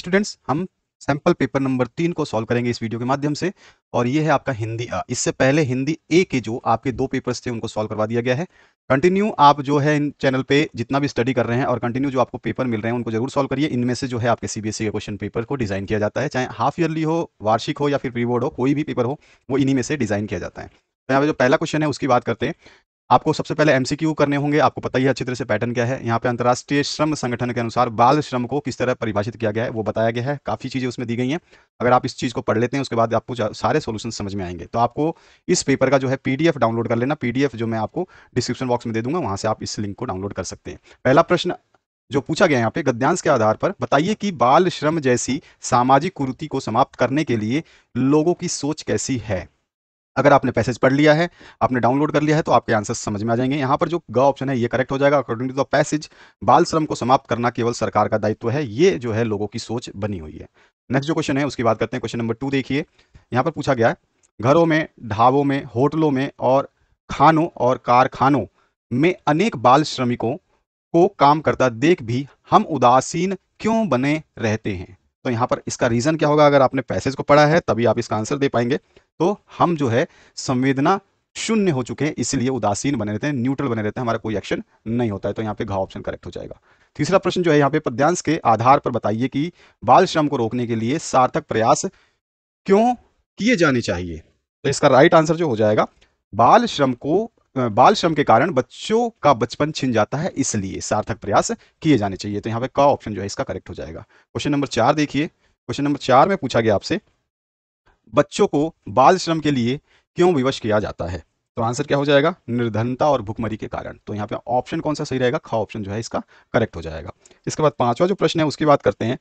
students हम sample paper number तीन को सॉल्व करेंगे इस वीडियो के माध्यम से और ये है आपका हिंदी आ इससे पहले हिंदी ए के जो आपके दो पेपर्स थे उनको सॉल्व करवा दिया गया है कंटिन्यू आप जो है इन चैनल पे जितना भी स्टडी कर रहे हैं और कंटिन्यू जो आपको पेपर मिल रहे हैं उनको जरूर सॉल्व करिए इनमें से जो है आपके सीबीएसई e के क्वेश्चन पेपर को डिजाइन किया जाता है चाहे हाफ ईयरली हो वार्षिक हो या फिर प्री हो कोई भी पेपर हो वो इन्हीं में से डिजाइन किया जाता है तो यहाँ पे जो पहला क्वेश्चन है उसकी बात करते हैं आपको सबसे पहले एमसीक्यू करने होंगे आपको पता ही अच्छी तरह से पैटर्न क्या है यहाँ पे अंतर्राष्ट्रीय श्रम संगठन के अनुसार बाल श्रम को किस तरह परिभाषित किया गया है वो बताया गया है काफ़ी चीज़ें उसमें दी गई हैं अगर आप इस चीज़ को पढ़ लेते हैं उसके बाद आपको सारे सोल्यूशन समझ में आएंगे तो आपको इस पेपर का जो है पीडीएफ डाउनलोड कर लेना पीडीएफ जो मैं आपको डिस्क्रिप्शन बॉक्स में दे दूंगा वहां से आप इस लिंक को डाउनलोड कर सकते हैं पहला प्रश्न जो पूछा गया यहाँ पे गद्यांश के आधार पर बताइए कि बाल श्रम जैसी सामाजिक कुरुति को समाप्त करने के लिए लोगों की सोच कैसी है अगर आपने पैसेज पढ़ लिया है आपने डाउनलोड कर लिया है तो आपके आंसर समझ में आ जाएंगे यहाँ पर जो ग ऑप्शन है ये करेक्ट हो जाएगा अकॉर्डिंग टू द पैसेज बाल श्रम को समाप्त करना केवल सरकार का दायित्व है ये जो है लोगों की सोच बनी हुई है नेक्स्ट जो क्वेश्चन है उसकी बात करते हैं क्वेश्चन नंबर टू देखिए यहाँ पर पूछा गया है घरों में ढाबों में होटलों में और खानों और कारखानों में अनेक बाल श्रमिकों को काम करता देख भी हम उदासीन क्यों बने रहते हैं तो यहाँ पर इसका रीजन क्या होगा अगर आपने पैसेज को पढ़ा है तभी आप इसका आंसर दे पाएंगे तो हम जो है संवेदना शून्य हो चुके हैं इसलिए उदासीन बने रहते हैं न्यूट्रल बने रहते हैं हमारा कोई एक्शन नहीं होता है तो यहाँ पे घाव ऑप्शन करेक्ट हो जाएगा तीसरा प्रश्न जो है यहाँ पे पद्यांश के आधार पर बताइए कि बाल श्रम को रोकने के लिए सार्थक प्रयास क्यों किए जाने चाहिए तो इसका राइट आंसर जो हो जाएगा बाल श्रम को बाल श्रम के कारण बच्चों का बचपन छिन जाता है इसलिए सार्थक प्रयास किए जाने चाहिए तो यहाँ पे का ऑप्शन जो है इसका करेक्ट हो जाएगा क्वेश्चन नंबर चार देखिए क्वेश्चन नंबर चार में पूछा गया आपसे बच्चों को बाल श्रम के लिए क्यों विवश किया जाता है तो आंसर क्या हो जाएगा निर्धनता और भुखमरी के कारण तो यहाँ पे ऑप्शन कौन सा सही रहेगा खा ऑप्शन जो है इसका करेक्ट हो जाएगा इसके बाद पांचवा जो प्रश्न है उसकी बात करते हैं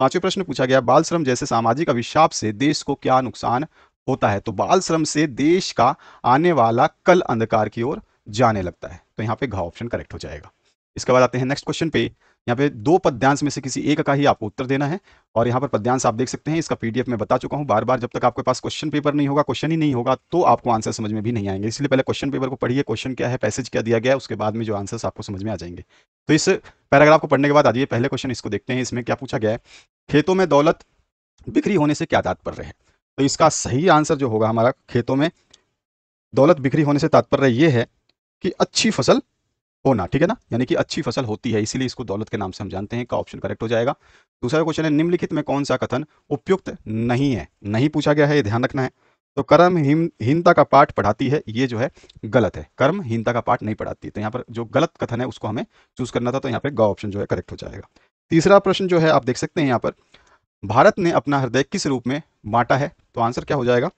पांचवें प्रश्न पूछा गया बाल श्रम जैसे सामाजिक अभिशाप से देश को क्या नुकसान होता है तो बाल श्रम से देश का आने वाला कल अंधकार की ओर जाने लगता है तो यहाँ पे घा ऑप्शन करेक्ट हो जाएगा इसके बाद आते हैं नेक्स्ट क्वेश्चन पे यहाँ पे दो पद्यांश में से किसी एक का ही आपको उत्तर देना है और यहाँ पर पद्यांश आप देख सकते हैं इसका पीडीएफ में बता चुका हूँ बार बार जब तक आपके पास क्वेश्चन पेपर नहीं होगा क्वेश्चन ही नहीं होगा तो आपको आंसर समझ में भी नहीं आएंगे इसलिए पहले क्वेश्चन पेपर को पढ़िए क्वेश्चन क्या है पैसेज क्या दिया गया है उसके बाद में जो आंसर आपको समझ में आ जाएंगे तो इस पैराग्राफ को पढ़ने के बाद आइए पहले क्वेश्चन इसको देखते हैं इसमें क्या पूछा गया है खेतों में दौलत बिक्री होने से क्या तात्पर्य रहे तो इसका सही आंसर जो होगा हमारा खेतों में दौलत बिक्री होने से तात्पर्य यह है कि अच्छी फसल होना ठीक है ना यानी कि अच्छी फसल होती है इसीलिए इसको दौलत के नाम से हम जानते हैं का ऑप्शन करेक्ट हो जाएगा दूसरा क्वेश्चन है निम्नलिखित में कौन सा कथन उपयुक्त नहीं है नहीं पूछा गया है ये ध्यान रखना है तो कर्म हीनता का पाठ पढ़ाती है ये जो है गलत है कर्म हीनता का पाठ नहीं पढ़ाती तो यहाँ पर जो गलत कथन है उसको हमें चूज करना था तो यहाँ पर ग ऑप्शन जो है करेक्ट हो जाएगा तीसरा प्रश्न जो है आप देख सकते हैं यहाँ पर भारत ने अपना हृदय किस रूप में बांटा है तो आंसर क्या हो जाएगा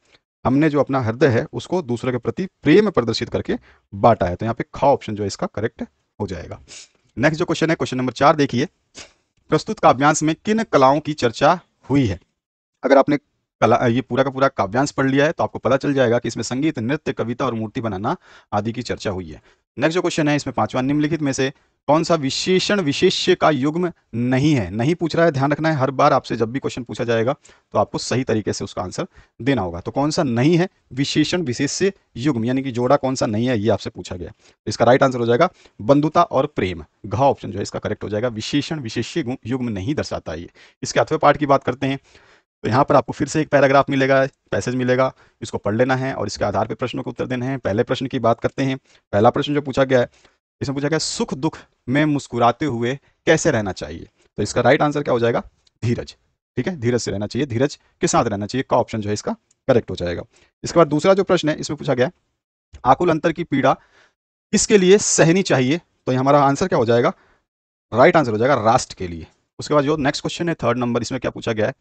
हमने जो अपना हृदय है उसको दूसरे के प्रति प्रेम प्रदर्शित करके बांटा है तो यहाँ पे खा ऑप्शन जो है इसका करेक्ट हो जाएगा नेक्स्ट जो क्वेश्चन है क्वेश्चन नंबर चार देखिए प्रस्तुत काव्यांश में किन कलाओं की चर्चा हुई है अगर आपने कला ये पूरा का पूरा काव्यांश पढ़ लिया है तो आपको पता चल जाएगा कि इसमें संगीत नृत्य कविता और मूर्ति बनाना आदि की चर्चा हुई है नेक्स्ट जो क्वेश्चन है इसमें पांचवा निम्नलिखित में से कौन सा विशेषण विशेष्य का युग्म नहीं है नहीं पूछ रहा है ध्यान रखना है हर बार आपसे जब भी क्वेश्चन पूछा जाएगा तो आपको सही तरीके से उसका आंसर देना होगा तो कौन सा नहीं है विशेषण विशेष्य युग्म यानी कि जोड़ा कौन सा नहीं है ये आपसे पूछा गया तो इसका राइट आंसर हो जाएगा बंधुता और प्रेम घा ऑप्शन जो है इसका करेक्ट हो जाएगा विशेषण विशेष्य युग्म नहीं दर्शाता ये इसके अथवे पार्ट की बात करते हैं तो यहाँ पर आपको फिर से एक पैराग्राफ मिलेगा पैसेज मिलेगा इसको पढ़ लेना है और इसके आधार पर प्रश्नों को उत्तर देना है पहले प्रश्न की बात करते हैं पहला प्रश्न जो पूछा गया है इसमें पूछा गया सुख दुख में मुस्कुराते हुए कैसे रहना चाहिए तो इसका राइट आंसर क्या हो जाएगा धीरज ठीक है धीरज से रहना चाहिए धीरज के साथ रहना चाहिए का ऑप्शन जो है इसका करेक्ट हो जाएगा इसके बाद दूसरा जो प्रश्न है इसमें पूछा गया आकुल अंतर की पीड़ा किसके लिए सहनी चाहिए तो हमारा आंसर क्या हो जाएगा राइट आंसर हो जाएगा राष्ट्र के लिए उसके बाद जो नेक्स्ट क्वेश्चन है थर्ड नंबर इसमें क्या पूछा गया है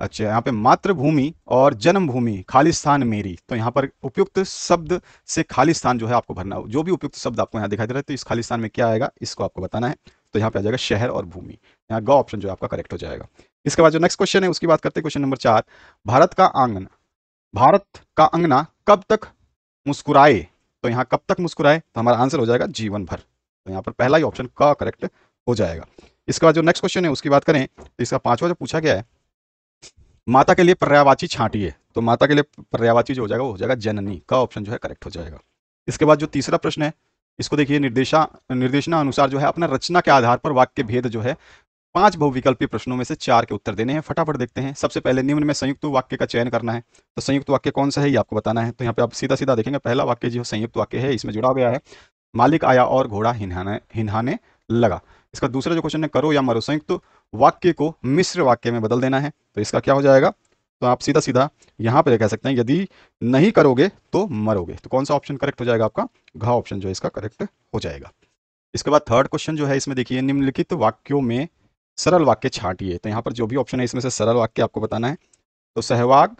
अच्छा यहाँ पे मातृभूमि और जन्मभूमि खालिस्तान मेरी तो यहाँ पर उपयुक्त शब्द से खालिस्तान जो है आपको भरना हो जो भी उपयुक्त शब्द आपको यहाँ दिखाई दे रहा है तो इस खालिस्तान में क्या आएगा इसको आपको बताना है तो यहाँ पे आ जाएगा शहर और भूमि यहाँ ग ऑप्शन जो आपका करेक्ट हो जाएगा इसके बाद जो नेक्स्ट क्वेश्चन है उसकी बात करते हैं क्वेश्चन नंबर चार भारत का आंगन भारत का अंगना कब तक मुस्कुराए तो यहाँ कब तक मुस्कुराए तो हमारा आंसर हो जाएगा जीवन भर तो यहाँ पर पहला ही ऑप्शन का करेक्ट हो जाएगा इसके बाद जो नेक्स्ट क्वेश्चन है उसकी बात करें तो इसका पांचवा जो पूछा गया है माता के लिए पर्यावाची छाटिए तो माता के लिए पर्यावाची जो हो जाएगा वो हो जाएगा जननी का ऑप्शन जो है करेक्ट हो जाएगा इसके बाद जो तीसरा प्रश्न है इसको देखिए निर्देशा निर्देशना अनुसार जो है अपना रचना के आधार पर वाक्य भेद जो है पांच बहुविकल्पी प्रश्नों में से चार के उत्तर देने हैं फटाफट देखते हैं सबसे पहले निम्न में संयुक्त वाक्य का चयन करना है तो संयुक्त वाक्य कौन सा है ये आपको बताना है तो यहाँ पे आप सीधा सीधा देखेंगे पहला वाक्य जो संयुक्त वाक्य है इसमें जुड़ा गया है मालिक आया और घोड़ा हिन्हाने हिन्हाने लगा इसका दूसरा जो क्वेश्चन है करो या मरो संयुक्त तो वाक्य को मिश्र वाक्य में बदल देना है तो इसका क्या हो जाएगा तो आप सीधा सीधा यहाँ पर कह सकते हैं यदि नहीं करोगे तो मरोगे तो कौन सा ऑप्शन करेक्ट हो जाएगा आपका घा ऑप्शन जो है इसका करेक्ट हो जाएगा इसके बाद थर्ड क्वेश्चन जो है इसमें देखिए निम्नलिखित वाक्यों में सरल वाक्य छाटिए तो यहाँ पर जो भी ऑप्शन है इसमें से सरल वाक्य आपको बताना है तो सहवाग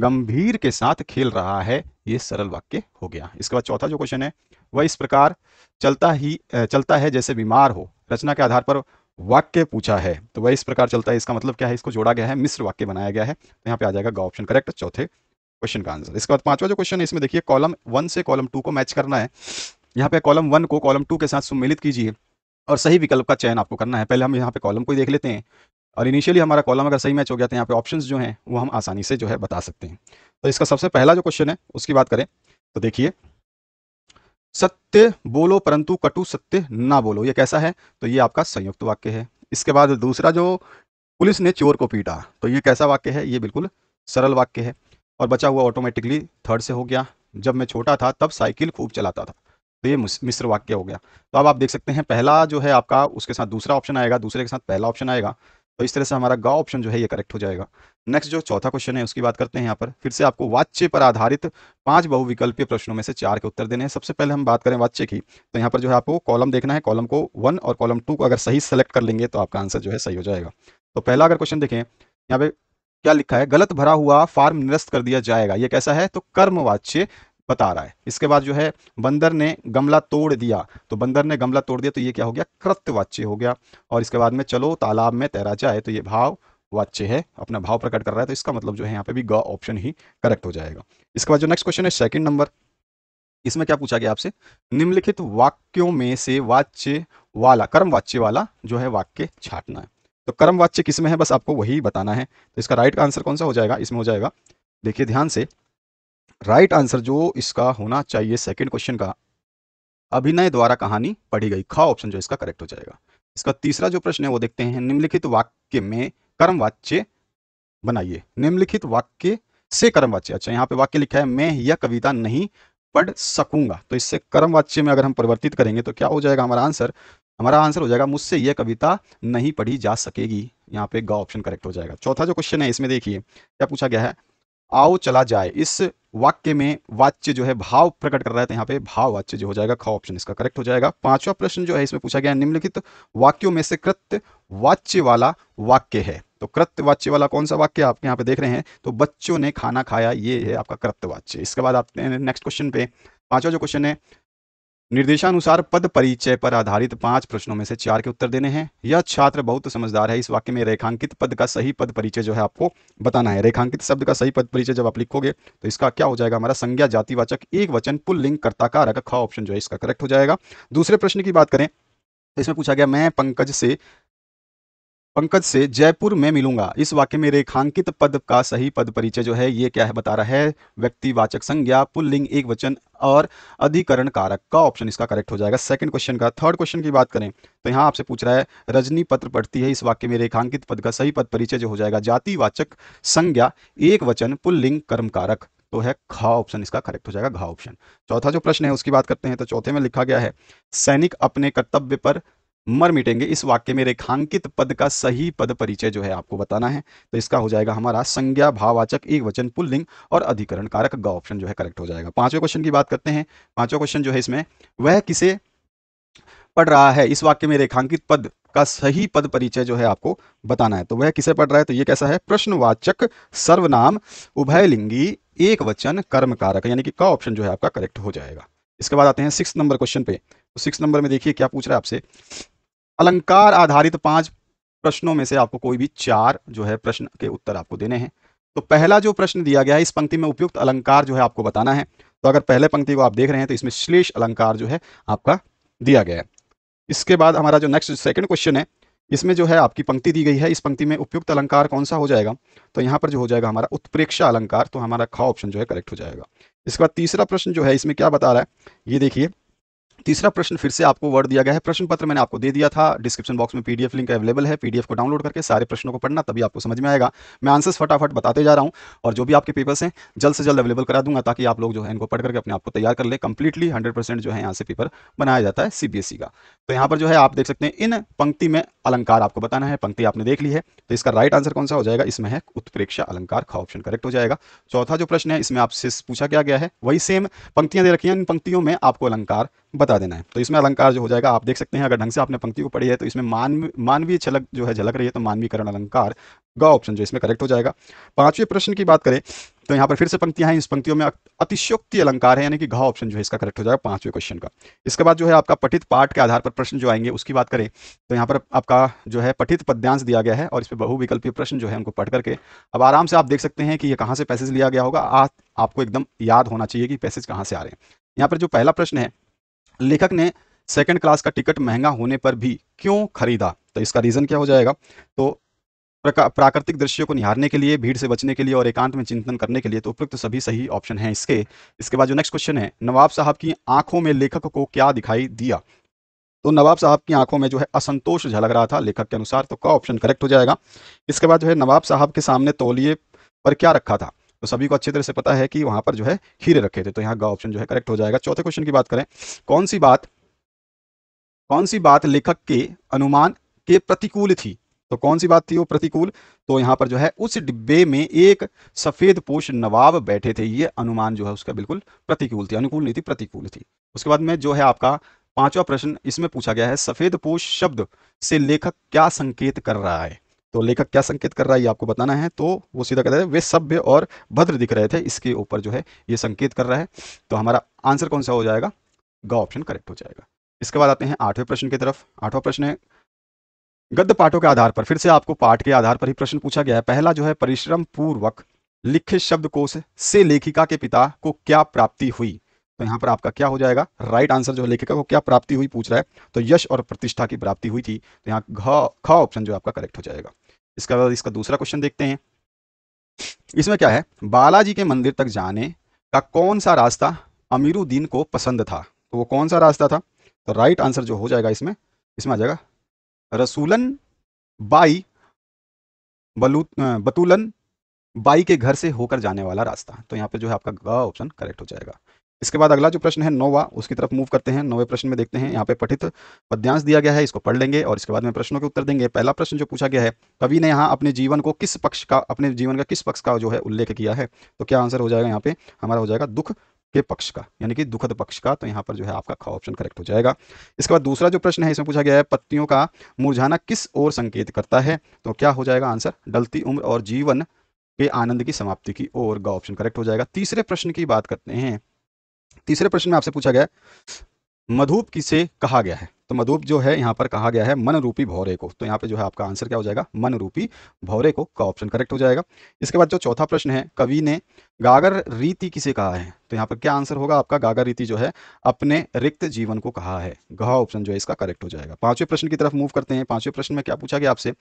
गंभीर के साथ खेल रहा है ये सरल वाक्य हो गया इसके बाद चौथा जो क्वेश्चन है वह इस प्रकार चलता ही चलता है जैसे बीमार हो रचना के आधार पर वाक्य पूछा है तो वह इस प्रकार चलता है इसका मतलब क्या है इसको जोड़ा गया है मिश्र वाक्य बनाया गया है तो यहाँ पे आ जाएगा गा ऑप्शन करेक्ट चौथे क्वेश्चन का आंसर इसके बाद पांचवा जो क्वेश्चन है इसमें देखिए कॉलम वन से कॉलम टू को मैच करना है यहाँ पे कॉलम वन को कॉलम टू के साथ सम्मिलित कीजिए और सही विकल्प का चयन आपको करना है पहले हम यहाँ पे कॉलम को ही देख लेते हैं और इनिशियली हमारा कॉलम अगर सही मैच हो गया तो यहाँ पे ऑप्शंस जो हैं वो हम आसानी से जो है बता सकते हैं तो इसका सबसे पहला जो क्वेश्चन है उसकी बात करें तो देखिए सत्य बोलो परंतु कटु सत्य ना बोलो ये कैसा है तो ये आपका संयुक्त वाक्य है इसके बाद दूसरा जो पुलिस ने चोर को पीटा तो ये कैसा वाक्य है ये बिल्कुल सरल वाक्य है और बचा हुआ ऑटोमेटिकली थर्ड से हो गया जब मैं छोटा था तब साइकिल खूब चलाता था तो ये मिश्र वाक्य हो गया तो अब आप देख सकते हैं पहला जो है आपका उसके साथ दूसरा ऑप्शन आएगा दूसरे के साथ पहला ऑप्शन आएगा तो इस तरह से हमारा गा ऑप्शन जो है ये करेक्ट हो जाएगा नेक्स्ट जो चौथा क्वेश्चन है उसकी बात करते हैं यहाँ पर फिर से आपको वाच्य पर आधारित पांच बहुविकल्पीय प्रश्नों में से चार के उत्तर देने हैं सबसे पहले हम बात करें वाच्य की तो यहाँ पर जो है आपको कॉलम देखना है कॉलम को वन और कॉलम टू को अगर सही सेलेक्ट कर लेंगे तो आपका आंसर जो है सही हो जाएगा तो पहला अगर क्वेश्चन देखें यहाँ पे क्या लिखा है गलत भरा हुआ फार्म निरस्त कर दिया जाएगा ये कैसा है तो कर्मवाच्य बता रहा है इसके बाद जो है बंदर ने गमला तोड़ दिया तो बंदर ने गमला तोड़ दिया तो ये क्या हो गया कृत्यवाच्य हो गया और इसके बाद में चलो तालाब में तैरा जाए तो ये भाव वाच्य है अपना भाव प्रकट कर रहा है तो इसका मतलब जो है यहाँ पे भी ग ऑप्शन ही करेक्ट हो जाएगा इसके बाद जो नेक्स्ट क्वेश्चन है सेकंड नंबर इसमें क्या पूछा गया आपसे निम्नलिखित वाक्यों में से वाच्य वाला कर्म वाच्य वाला जो है वाक्य छाटना है तो कर्म वाच्य किसमें है बस आपको वही बताना है तो इसका राइट का आंसर कौन सा हो जाएगा इसमें हो जाएगा देखिए ध्यान से राइट आंसर जो इसका होना चाहिए सेकेंड क्वेश्चन का अभिनय द्वारा कहानी पढ़ी गई खा ऑप्शन जो इसका करेक्ट हो जाएगा इसका तीसरा जो प्रश्न है वो देखते हैं निम्नलिखित वाक्य में कर्म वाच्य बनाइए निम्नलिखित वाक्य से कर्म वाच्य अच्छा यहाँ पे वाक्य लिखा है मैं यह कविता नहीं पढ़ सकूंगा तो इससे कर्म वाच्य में अगर हम परिवर्तित करेंगे तो क्या हो जाएगा हमारा आंसर हमारा आंसर हो जाएगा मुझसे यह कविता नहीं पढ़ी जा सकेगी यहाँ पे गा ऑप्शन करेक्ट हो जाएगा चौथा जो क्वेश्चन है इसमें देखिए क्या पूछा गया है आओ चला जाए इस वाक्य में वाच्य जो है भाव प्रकट कर रहा है तो यहाँ पे भाव वाच्य जो हो जाएगा ख ऑप्शन इसका करेक्ट हो जाएगा पांचवा प्रश्न जो है इसमें पूछा गया निम्नलिखित वाक्यों में से कृत्य वाच्य वाला वाक्य है तो वाच्य वाला कौन सा वाक्य आप यहाँ पे देख रहे हैं तो बच्चों ने खाना खाया ये है आपका वाच्य इसके बाद आप नेक्स्ट क्वेश्चन पे पांचवा जो क्वेश्चन है निर्देशानुसार पद परिचय पर आधारित पांच प्रश्नों में से चार के उत्तर देने हैं यह छात्र बहुत समझदार है इस वाक्य में रेखांकित पद का सही पद परिचय जो है आपको बताना है रेखांकित शब्द का सही पद परिचय जब आप लिखोगे तो इसका क्या हो जाएगा हमारा संज्ञा जातिवाचक एक वचन पुल्लिंग करता का रखा ऑप्शन जो है इसका करेक्ट हो जाएगा दूसरे प्रश्न की बात करें तो इसमें पूछा गया मैं पंकज से पंकज से जयपुर में मिलूंगा इस वाक्य में रेखांकित पद का सही पद परिचय जो है ये क्या है बता रहा है व्यक्तिवाचक संज्ञा पुल्लिंग एक वचन और अधिकरण कारक का ऑप्शन इसका करेक्ट हो जाएगा सेकंड क्वेश्चन का थर्ड क्वेश्चन की बात करें तो यहाँ आपसे पूछ रहा है रजनी पत्र पढ़ती है इस वाक्य में रेखांकित पद का सही पद परिचय जो हो जाएगा जातिवाचक संज्ञा एक वचन पुल्लिंग कर्म कारक तो है घा ऑप्शन इसका करेक्ट हो जाएगा घा ऑप्शन चौथा जो प्रश्न है उसकी बात करते हैं तो चौथे में लिखा गया है सैनिक अपने कर्तव्य पर मर मिटेंगे इस वाक्य में रेखांकित पद का सही पद परिचय जो है आपको बताना है तो इसका हो जाएगा हमारा संज्ञा भाववाचक एक वचन पुल्लिंग और अधिकरण कारक ग ऑप्शन जो है करेक्ट हो जाएगा पांचवें क्वेश्चन की बात करते हैं पांचवा क्वेश्चन जो है इसमें वह किसे पढ़ रहा है इस वाक्य में रेखांकित पद का सही पद परिचय जो है आपको बताना है तो वह किसे पढ़ रहा है तो ये कैसा है प्रश्नवाचक सर्वनाम उभयलिंगी एक वचन कर्म कारक यानी कि का ऑप्शन जो है आपका करेक्ट हो जाएगा इसके बाद आते हैं सिक्स नंबर क्वेश्चन पे तो सिक्स नंबर में देखिए क्या पूछ रहा है आपसे अलंकार आधारित पांच प्रश्नों में से आपको कोई भी चार जो है प्रश्न के उत्तर आपको देने हैं तो पहला जो प्रश्न दिया गया है इस पंक्ति में उपयुक्त अलंकार जो है आपको बताना है तो अगर पहले पंक्ति को आप देख रहे हैं तो इसमें श्लेष अलंकार जो है आपका दिया गया है इसके बाद हमारा जो नेक्स्ट सेकेंड क्वेश्चन है इसमें जो है आपकी पंक्ति दी गई है इस पंक्ति में उपयुक्त अलंकार कौन सा हो जाएगा तो यहाँ पर जो हो जाएगा हमारा उत्प्रेक्षा अलंकार तो हमारा खा ऑप्शन जो है करेक्ट हो जाएगा इसके बाद तीसरा प्रश्न जो है इसमें क्या बता रहा है ये देखिए तीसरा प्रश्न फिर से आपको वर्ड दिया गया है प्रश्न पत्र मैंने आपको दे दिया था डिस्क्रिप्शन बॉक्स में पीडीएफ लिंक अवेलेबल है पीडीएफ को डाउनलोड करके सारे प्रश्नों को पढ़ना तभी आपको समझ में आएगा मैं आंसर्स फटाफट बताते जा रहा हूँ और जो भी आपके पेपर्स हैं जल्द से जल्द अवेलेबल करा दूंगा ताकि आप लोग जो है इनको पढ़ करके अपने आपको तैयार कर ले कंप्लीटली हंड्रेड जो है यहाँ से पेपर बनाया जाता है सीबीएसई e का तो यहाँ पर जो है आप देख सकते हैं इन पंक्ति में अलंकार आपको बताना है पंक्ति आपने देख ली है तो इसका राइट आंसर कौन सा हो जाएगा इसमें है उत्प्रेक्षा अलंकार का ऑप्शन करेक्ट हो जाएगा चौथा जो प्रश्न है इसमें आपसे पूछा क्या गया है वही सेम पंक्तियां दे रखी हैं इन पंक्तियों में आपको अलंकार बता देना है तो इसमें अलंकार जो हो जाएगा आप देख सकते हैं अगर ढंग से आपने पंक्ति को पढ़ी है तो इसमें मान मानवीय झलक जो है झलक रही है तो मानवीकरण अलंकार ग ऑप्शन जो इसमें करेक्ट हो जाएगा पांचवें प्रश्न की बात करें तो यहाँ पर फिर से पंक्तियां हैं इस पंक्तियों में अतिशोक्ति अलंकार है यानी कि घ ऑप्शन जो है इसका करेक्ट हो जाएगा पांचवें क्वेश्चन का इसके बाद जो है आपका पठित पाठ के आधार पर प्रश्न जो आएंगे उसकी बात करें तो यहाँ पर आपका जो है पठित पद्यांश दिया गया है और इस पर बहुविकल्पीय प्रश्न जो है उनको पढ़ करके अब आराम से आप देख सकते हैं कि ये कहाँ से पैसेज लिया गया होगा आ, आपको एकदम याद होना चाहिए कि पैसेज कहाँ से आ रहे हैं यहाँ पर जो पहला प्रश्न है लेखक ने सेकंड क्लास का टिकट महंगा होने पर भी क्यों खरीदा तो इसका रीज़न क्या हो जाएगा तो प्राकृतिक दृश्यों को निहारने के लिए भीड़ से बचने के लिए और एकांत में चिंतन करने के लिए तो उपयुक्त सभी सही ऑप्शन हैं इसके इसके बाद जो नेक्स्ट क्वेश्चन है नवाब साहब की आंखों में लेखक को क्या दिखाई दिया तो नवाब साहब की आंखों में जो है असंतोष झलक रहा था लेखक के अनुसार तो का ऑप्शन करेक्ट हो जाएगा इसके बाद जो है नवाब साहब के सामने तोलिए पर क्या रखा था तो सभी को अच्छी तरह से पता है कि वहां पर जो है हीरे रखे थे तो यहाँ का ऑप्शन जो है करेक्ट हो जाएगा चौथे क्वेश्चन की बात करें कौन सी बात कौन सी बात लेखक के अनुमान के प्रतिकूल थी तो कौन सी बात थी वो प्रतिकूल तो यहाँ पर जो है उस डिब्बे में एक सफेद पोष नवाब बैठे थे ये अनुमान जो है उसका बिल्कुल प्रतिकूल थी अनुकूल नहीं थी प्रतिकूल थी उसके बाद में जो है आपका पांचवा प्रश्न इसमें पूछा गया है सफेद पोष शब्द से लेखक क्या संकेत कर रहा है तो लेखक क्या संकेत कर रहा है ये आपको बताना है तो वो सीधा कहते हैं वे सभ्य और भद्र दिख रहे थे इसके ऊपर जो है ये संकेत कर रहा है तो हमारा आंसर कौन सा हो जाएगा ग ऑप्शन करेक्ट हो जाएगा इसके बाद आते हैं आठवें प्रश्न की तरफ आठवां प्रश्न है गद्य पाठों के आधार पर फिर से आपको पाठ के आधार पर ही प्रश्न पूछा गया है पहला जो है परिश्रम पूर्वक लिखे कोश से लेखिका के पिता को क्या प्राप्ति हुई तो यहाँ पर आपका क्या हो जाएगा राइट आंसर जो है लेखिका को क्या प्राप्ति हुई पूछ रहा है तो यश और प्रतिष्ठा की प्राप्ति हुई थी तो यहाँ घ ऑप्शन जो आपका करेक्ट हो जाएगा इसका बाद इसका दूसरा क्वेश्चन देखते हैं इसमें क्या है बालाजी के मंदिर तक जाने का कौन सा रास्ता अमीरुद्दीन को पसंद था तो वो कौन सा रास्ता था तो राइट आंसर जो हो जाएगा इसमें इसमें आ जाएगा रसूलन बाई बलू बतूलन बाई के घर से होकर जाने वाला रास्ता तो यहाँ पे जो है आपका ऑप्शन करेक्ट हो जाएगा इसके बाद अगला जो प्रश्न है नोवा उसकी तरफ मूव करते हैं नोवे प्रश्न में देखते हैं यहाँ पे पठित पद्यांश दिया गया है इसको पढ़ लेंगे और इसके बाद में प्रश्नों के उत्तर देंगे पहला प्रश्न जो पूछा गया है कवि ने यहाँ अपने जीवन को किस पक्ष का अपने जीवन का किस पक्ष का जो है उल्लेख किया है तो क्या आंसर हो जाएगा यहाँ पे हमारा हो जाएगा दुख के पक्ष का यानी कि दुखद पक्ष का तो यहाँ पर जो है आपका ख ऑप्शन करेक्ट हो जाएगा इसके बाद दूसरा जो प्रश्न है इसमें पूछा गया है पत्तियों का मुरझाना किस ओर संकेत करता है तो क्या हो जाएगा आंसर डलती उम्र और जीवन के आनंद की समाप्ति की ओर ग ऑप्शन करेक्ट हो जाएगा तीसरे प्रश्न की बात करते हैं तीसरे प्रश्न में आपसे पूछा गया मधुप किसे कहा गया है तो मधुप जो है यहाँ पर कहा गया है मन रूपी भौरे को तो यहाँ पे जो है आपका आंसर क्या हो जाएगा मन रूपी भौरे को का ऑप्शन करेक्ट हो जाएगा इसके बाद जो चौथा प्रश्न है कवि ने गागर रीति किसे कहा है तो यहाँ पर क्या आंसर होगा आपका गागर रीति जो है अपने रिक्त जीवन को कहा है गह ऑप्शन जो है इसका करेक्ट हो जाएगा पांचवें प्रश्न की तरफ मूव करते हैं पांचवें प्रश्न में क्या पूछा गया आपसे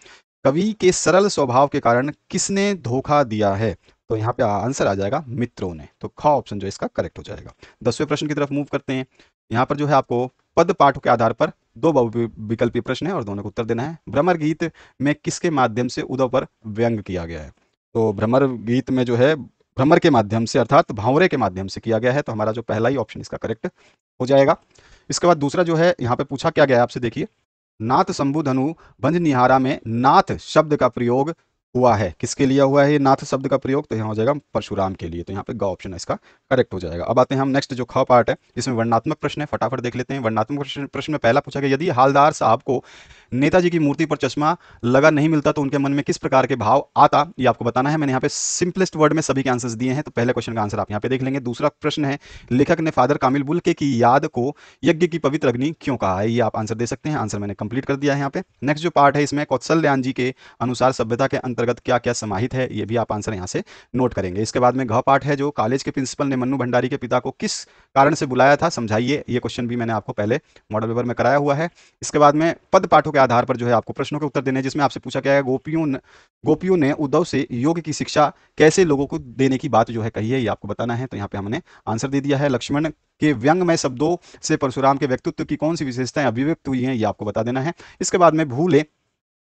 कवि के सरल स्वभाव के कारण किसने धोखा दिया है तो यहाँ पे आंसर आ जाएगा मित्रों ने तो ख ऑप्शन जो इसका करेक्ट हो जाएगा दसवें प्रश्न की तरफ मूव करते हैं यहाँ पर जो है आपको पद पाठों के आधार पर दो बहुविकल्पीय प्रश्न है और दोनों को उत्तर देना है भ्रमर गीत में किसके माध्यम से उदव पर व्यंग किया गया है तो भ्रमर गीत में जो है भ्रमर के माध्यम से अर्थात भावरे के माध्यम से किया गया है तो हमारा जो पहला ही ऑप्शन इसका करेक्ट हो जाएगा इसके बाद दूसरा जो है यहाँ पे पूछा क्या गया है आपसे देखिए नाथ शंभु धनु भंज निहारा में नाथ शब्द का प्रयोग हुआ है किसके लिए हुआ है ये नाथ शब्द का प्रयोग तो यहाँ हो जाएगा परशुराम के लिए तो यहाँ पे ग ऑप्शन इसका करेक्ट हो जाएगा अब आते हैं हम नेक्स्ट जो ख पार्ट है इसमें वर्णात्मक प्रश्न है फटाफट देख लेते हैं वर्णात्मक प्रश्न में पहला पूछा गया यदि हालदार साहब को नेताजी की मूर्ति पर चश्मा लगा नहीं मिलता तो उनके मन में किस प्रकार के भाव आता ये आपको बताना है मैंने यहाँ पे सिंपलेस्ट वर्ड में सभी के आंसर दिए हैं तो पहले क्वेश्चन का आंसर आप यहाँ पे देख लेंगे दूसरा प्रश्न है लेखक ने फादर कामिल के की याद को यज्ञ की पवित्र अग्नि क्यों कहा है ये आप आंसर दे सकते हैं आंसर मैंने कंप्लीट कर दिया है यहाँ पे नेक्स्ट जो पार्ट है इसमें कौशल्यान जी के अनुसार सभ्यता के अंतर अंतर्गत क्या क्या समाहित है ये भी आप आंसर यहाँ से नोट करेंगे इसके बाद में घ पाठ है जो कॉलेज के प्रिंसिपल ने मन्नू भंडारी के पिता को किस कारण से बुलाया था समझाइए ये क्वेश्चन भी मैंने आपको पहले मॉडल पेपर में कराया हुआ है इसके बाद में पद पाठों के आधार पर जो है आपको प्रश्नों के उत्तर देने जिसमें आपसे पूछा गया है गोपियों गोपियों ने उद्धव से योग की शिक्षा कैसे लोगों को देने की बात जो है कही है ये आपको बताना है तो यहाँ पे हमने आंसर दे दिया है लक्ष्मण के व्यंग में शब्दों से परशुराम के व्यक्तित्व की कौन सी विशेषताएं अभिव्यक्त हुई हैं ये आपको बता देना है इसके बाद में भूले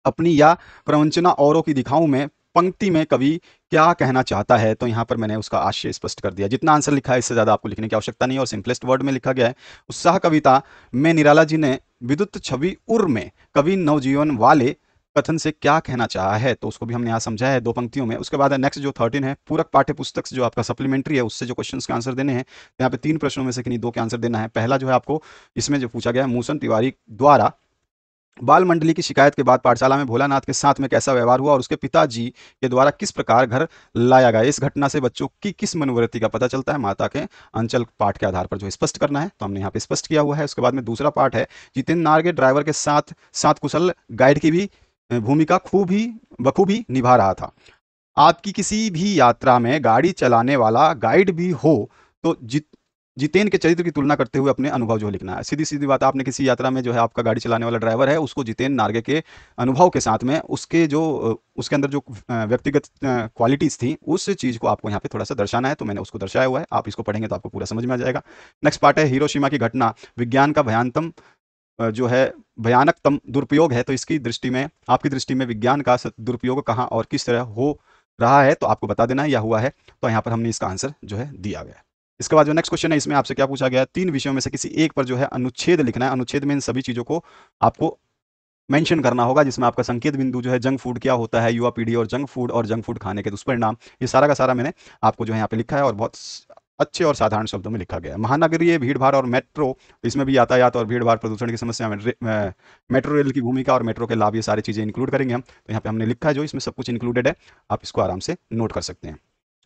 अपनी या प्रवंचना औरों की दिखाऊं में पंक्ति में कवि क्या कहना चाहता है तो यहाँ पर मैंने उसका आशय स्पष्ट कर दिया जितना आंसर लिखा है इससे ज़्यादा आपको लिखने की आवश्यकता नहीं और सिंपलेस्ट वर्ड में लिखा गया है उत्साह कविता में निराला जी ने विद्युत छवि उर् में कवि नवजीवन वाले कथन से क्या कहना चाहा है तो उसको भी हमने यहाँ समझा है दो पंक्तियों में उसके बाद नेक्स्ट जो थर्टीन है पूरक पाठ्य पुस्तक जो आपका सप्लीमेंट्री है उससे जो क्वेश्चन के आंसर देने हैं तो यहाँ पे तीन प्रश्नों में से किन्हीं दो के आंसर देना है पहला जो है आपको इसमें जो पूछा गया है मूसन तिवारी द्वारा बाल मंडली की शिकायत के बाद पाठशाला में भोलानाथ के साथ में कैसा व्यवहार हुआ और उसके पिताजी के द्वारा किस प्रकार घर लाया गया इस घटना से बच्चों की किस मनोवृत्ति का पता चलता है माता के अंचल पाठ के आधार पर जो स्पष्ट करना है तो हमने यहाँ पे स्पष्ट किया हुआ है उसके बाद में दूसरा पाठ है जितेंद्र नारगे ड्राइवर के साथ साथ कुशल गाइड की भी भूमिका खूब ही बखूबी निभा रहा था आपकी किसी भी यात्रा में गाड़ी चलाने वाला गाइड भी हो तो जित जितेन के चरित्र की तुलना करते हुए अपने अनुभव जो लिखना है सीधी सीधी बात आपने किसी यात्रा में जो है आपका गाड़ी चलाने वाला ड्राइवर है उसको जितेन नार्गे के अनुभव के साथ में उसके जो उसके अंदर जो व्यक्तिगत क्वालिटीज़ थी उस चीज़ को आपको यहाँ पे थोड़ा सा दर्शाना है तो मैंने उसको दर्शाया हुआ है आप इसको पढ़ेंगे तो आपको पूरा समझ में आ जाएगा नेक्स्ट पार्ट है हीरो की घटना विज्ञान का भयानतम जो है भयानकतम दुरुपयोग है तो इसकी दृष्टि में आपकी दृष्टि में विज्ञान का दुरुपयोग कहाँ और किस तरह हो रहा है तो आपको बता देना है या हुआ है तो यहाँ पर हमने इसका आंसर जो है दिया गया इसके बाद जो नेक्स्ट क्वेश्चन है इसमें आपसे क्या पूछा गया तीन विषयों में से किसी एक पर जो है अनुच्छेद लिखना है अनुच्छेद में इन सभी चीज़ों को आपको मेंशन करना होगा जिसमें आपका संकेत बिंदु जो है जंक फूड क्या होता है युवा पीढ़ी और जंक फूड और जंक फूड खाने के दुष्परिणाम ये सारा का सारा मैंने आपको जो है यहाँ पे लिखा है और बहुत अच्छे और साधारण शब्दों में लिखा गया है महानगरीय भीड़भाड़ और मेट्रो इसमें भी यातायात और भीड़भाड़ प्रदूषण की समस्या में मेट्रो रेल की भूमिका और मेट्रो के लाभ ये सारी चीज़ें इंक्लूड करेंगे हम तो यहाँ पे हमने लिखा है जो इसमें सब कुछ इंक्लूडेड है आप इसको आराम से नोट कर सकते हैं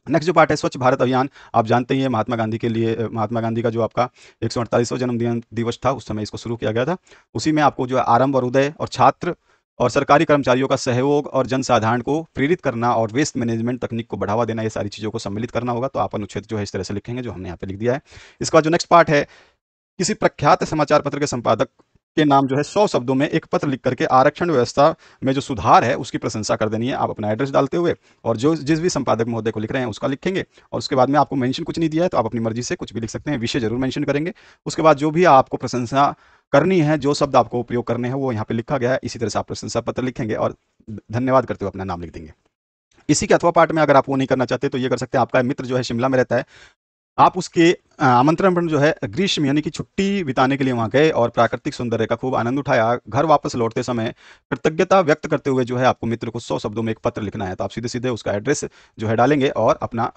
नेक्स्ट जो पार्ट है स्वच्छ भारत अभियान आप जानते ही हैं महात्मा गांधी के लिए महात्मा गांधी का जो आपका एक सौ जन्मदिन दिवस था उस समय इसको शुरू किया गया था उसी में आपको जो है आरंभ और उदय और छात्र और सरकारी कर्मचारियों का सहयोग और जनसाधारण को प्रेरित करना और वेस्ट मैनेजमेंट तकनीक को बढ़ावा देना ये सारी चीज़ों को सम्मिलित करना होगा तो आप अनुच्छेद जो है इस तरह से लिखेंगे जो हमने यहाँ पे लिख दिया है इसका जो नेक्स्ट पार्ट है किसी प्रख्यात समाचार पत्र के संपादक के नाम जो है सौ शब्दों में एक पत्र लिख करके आरक्षण व्यवस्था में जो सुधार है उसकी प्रशंसा कर देनी है आप अपना एड्रेस डालते हुए और जो जिस भी संपादक महोदय को लिख रहे हैं उसका लिखेंगे और उसके बाद में आपको मेंशन कुछ नहीं दिया है तो आप अपनी मर्जी से कुछ भी लिख सकते हैं विषय जरूर मेंशन करेंगे उसके बाद जो भी आपको प्रशंसा करनी है जो शब्द आपको उपयोग करने हैं वो यहाँ पे लिखा गया है इसी तरह से आप प्रशंसा पत्र लिखेंगे और धन्यवाद करते हुए अपना नाम लिख देंगे इसी के अथवा पार्ट में अगर आप वो नहीं करना चाहते तो ये कर सकते हैं आपका मित्र जो है शिमला में रहता है आप उसके आमंत्रण पर जो है ग्रीष्म यानी कि छुट्टी बिताने के लिए वहां गए और प्राकृतिक सौंदर्य का खूब आनंद उठाया घर वापस लौटते समय कृतज्ञता व्यक्त करते हुए जो है आपको मित्र को सौ शब्दों में एक पत्र लिखना है तो आप सीधे सीधे उसका एड्रेस जो है डालेंगे और अपना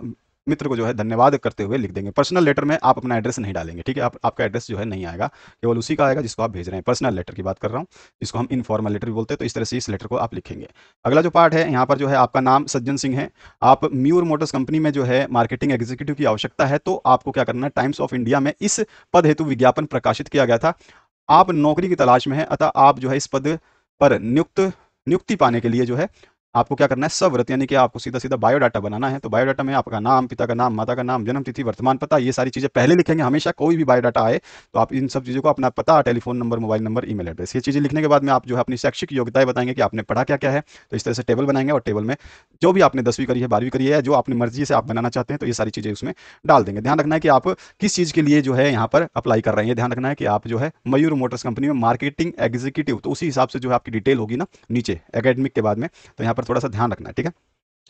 मित्र को जो है धन्यवाद करते हुए लिख देंगे पर्सनल लेटर में आप अपना एड्रेस नहीं डालेंगे ठीक है आप, आपका एड्रेस जो है नहीं आएगा केवल उसी का आएगा जिसको आप भेज रहे हैं पर्सनल लेटर की बात कर रहा हूँ इसको हम इनफॉर्मल लेटर भी बोलते हैं तो इस तरह से इस लेटर को आप लिखेंगे अगला जो पार्ट है यहाँ पर जो है आपका नाम सज्जन सिंह है आप म्यूर मोटर्स कंपनी में जो है मार्केटिंग एग्जीक्यूटिव की आवश्यकता है तो आपको क्या करना है टाइम्स ऑफ इंडिया में इस पद हेतु विज्ञापन प्रकाशित किया गया था आप नौकरी की तलाश में है अतः आप जो है इस पद पर नियुक्त नियुक्ति पाने के लिए जो है आपको क्या करना है सव्रत यानी कि आपको सीधा सीधा बायोडाटा बनाना है तो बायोडाटा में आपका नाम पिता का नाम माता का नाम जन्म तिथि वर्तमान पता ये सारी चीज़ें पहले लिखेंगे हमेशा कोई भी बायोडाटा आए तो आप इन सब चीज़ों को अपना पता telephone number mobile number email address ये चीज़ें लिखने के बाद में आप जो है अपनी शैक्षिक योग्यताएं बताएंगे कि आपने पढ़ा क्या क्या है तो इस तरह से टेबल बनाएंगे और टेबल में जो भी आपने दसवीं करी है बारहवीं करी है जो अपनी मर्जी से आप बनाना चाहते हैं तो ये सारी चीज़ें उसमें डाल देंगे ध्यान रखना है कि आप किस चीज़ के लिए जो है यहाँ पर अप्लाई कर रहे हैं ध्यान रखना है कि आप जो है मयूर मोटर्स कंपनी में मार्केटिंग एग्जीक्यूटिव तो उसी हिसाब से जो है आपकी डिटेल होगी ना नीचे अकेडमिक के बाद में तो यहाँ पर पर थोड़ा सा ध्यान रखना है ठीक है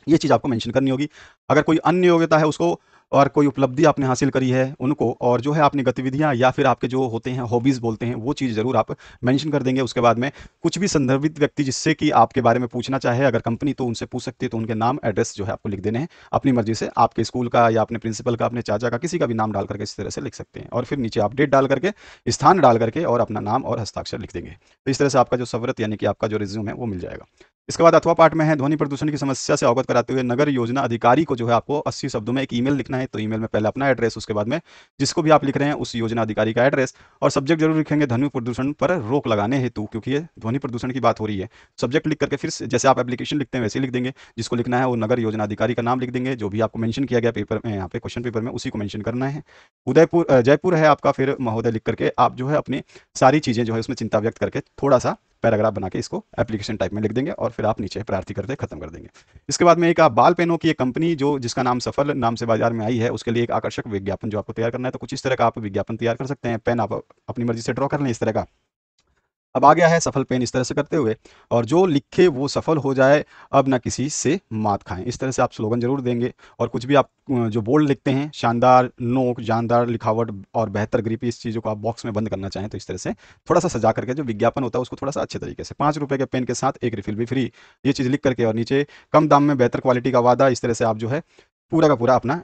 ये चीज़ आपको मेंशन करनी होगी अगर कोई अन्य योग्यता है उसको और कोई उपलब्धि आपने हासिल करी है उनको और जो है आपने गतिविधियां या फिर आपके जो होते हैं हॉबीज़ बोलते हैं वो चीज़ ज़रूर आप मेंशन कर देंगे उसके बाद में कुछ भी संदर्भित व्यक्ति जिससे कि आपके बारे में पूछना चाहे अगर कंपनी तो उनसे पूछ सकती है तो उनके नाम एड्रेस जो है आपको लिख देने हैं अपनी मर्जी से आपके स्कूल का या अपने प्रिंसिपल का अपने चाचा का किसी का भी नाम डाल करके इस तरह से लिख सकते हैं और फिर नीचे अपडेट डाल करके स्थान डाल करके और अपना नाम और हस्ताक्षर लिख देंगे तो इस तरह से आपका जो सवरत यानी कि आपका जो रिज्यूम है वो मिल जाएगा इसके बाद अथवा पार्ट में है ध्वनि प्रदूषण की समस्या से अवगत कराते हुए नगर योजना अधिकारी को जो है आपको अस्सी शब्दों में एक ईमेल लिखना है तो ईमेल में पहले अपना एड्रेस उसके बाद में जिसको भी आप लिख रहे हैं उस योजना अधिकारी का एड्रेस और सब्जेक्ट जरूर लिखेंगे ध्वनि प्रदूषण पर रोक लगाने हेतु क्योंकि ये ध्वनि प्रदूषण की बात हो रही है सब्जेक्ट लिख करके फिर जैसे आप एप्लीकेशन लिखते हैं वैसे लिख देंगे जिसको लिखना है वो नगर योजना अधिकारी का नाम लिख देंगे जो भी आपको मैंशन किया गया पेपर में यहाँ पे क्वेश्चन पेपर में उसी को मैंशन करना है उदयपुर जयपुर है आपका फिर महोदय लिख करके आप जो है अपनी सारी चीज़ें जो है उसमें चिंता व्यक्त करके थोड़ा सा पैराग्राफ बना के इसको एप्लीकेशन टाइप में लिख देंगे और फिर आप नीचे प्रार्थी करते खत्म कर देंगे इसके बाद में एक बाल पेनों की एक कंपनी जो जिसका नाम सफल नाम से बाजार में आई है उसके लिए एक आकर्षक विज्ञापन जो आपको तैयार करना है तो कुछ इस तरह का आप विज्ञापन तैयार कर सकते हैं पेन आप अपनी मर्जी से ड्रॉ कर लें इस तरह का अब आ गया है सफल पेन इस तरह से करते हुए और जो लिखे वो सफल हो जाए अब ना किसी से मात खाएं इस तरह से आप स्लोगन जरूर देंगे और कुछ भी आप जो बोल्ड लिखते हैं शानदार नोक जानदार लिखावट और बेहतर ग्रीपी इस चीज़ों को आप बॉक्स में बंद करना चाहें तो इस तरह से थोड़ा सा सजा करके जो विज्ञापन होता है उसको थोड़ा सा अच्छे तरीके से पाँच रुपये के पेन के साथ एक रिफिल भी फ्री ये चीज़ लिख करके और नीचे कम दाम में बेहतर क्वालिटी का वादा इस तरह से आप जो है पूरा का पूरा अपना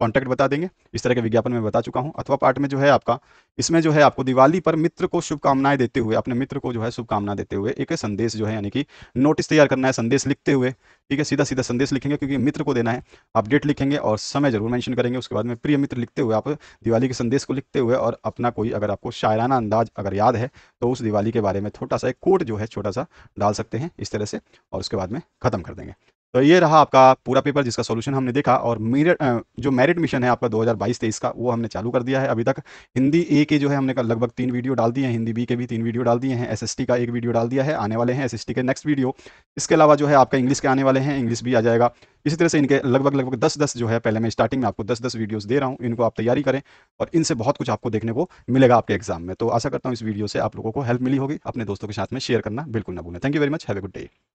कॉन्टैक्ट बता देंगे इस तरह के विज्ञापन में बता चुका हूँ अथवा पार्ट में जो है आपका इसमें जो है आपको दिवाली पर मित्र को शुभकामनाएं देते हुए अपने मित्र को जो है शुभकामना देते हुए एक संदेश जो है यानी कि नोटिस तैयार करना है संदेश लिखते हुए ठीक है सीधा सीधा संदेश लिखेंगे क्योंकि मित्र को देना है आप डेट लिखेंगे और समय जरूर मैंशन करेंगे उसके बाद में प्रिय मित्र लिखते हुए आप दिवाली के संदेश को लिखते हुए और अपना कोई अगर आपको शायराना अंदाज अगर याद है तो उस दिवाली के बारे में छोटा सा एक कोट जो है छोटा सा डाल सकते हैं इस तरह से और उसके बाद में ख़त्म कर देंगे तो ये रहा आपका पूरा पेपर जिसका सोल्यूशन हमने देखा और मेरिट जो मेरिट मिशन है आपका 2022 हज़ार का वो हमने चालू कर दिया है अभी तक हिंदी ए के जो है हमने लगभग तीन वीडियो डाल दिए हैं हिंदी बी के भी तीन वीडियो डाल दिए हैं एसएसटी का एक वीडियो डाल दिया है आने वाले हैं एस के नेक्स्ट वीडियो इसके अलावा जो है आपका इंग्लिश के आने वाले हैं इंग्लिश भी आ जाएगा इसी तरह से इनके लगभग लगभग दस दस जो है पहले मैं स्टार्टिंग में आपको दस दस वीडियोज दे रहा हूँ इनको आप तैयारी करें और इनसे बहुत कुछ आपको देखने को मिलेगा आपके एग्जाम में तो आशा करता हूँ इस वीडियो से आप लोगों को हेल्प मिली होगी अपने दोस्तों के साथ में शेयर करना बिल्कुल ना भूलें thank you very much have a good day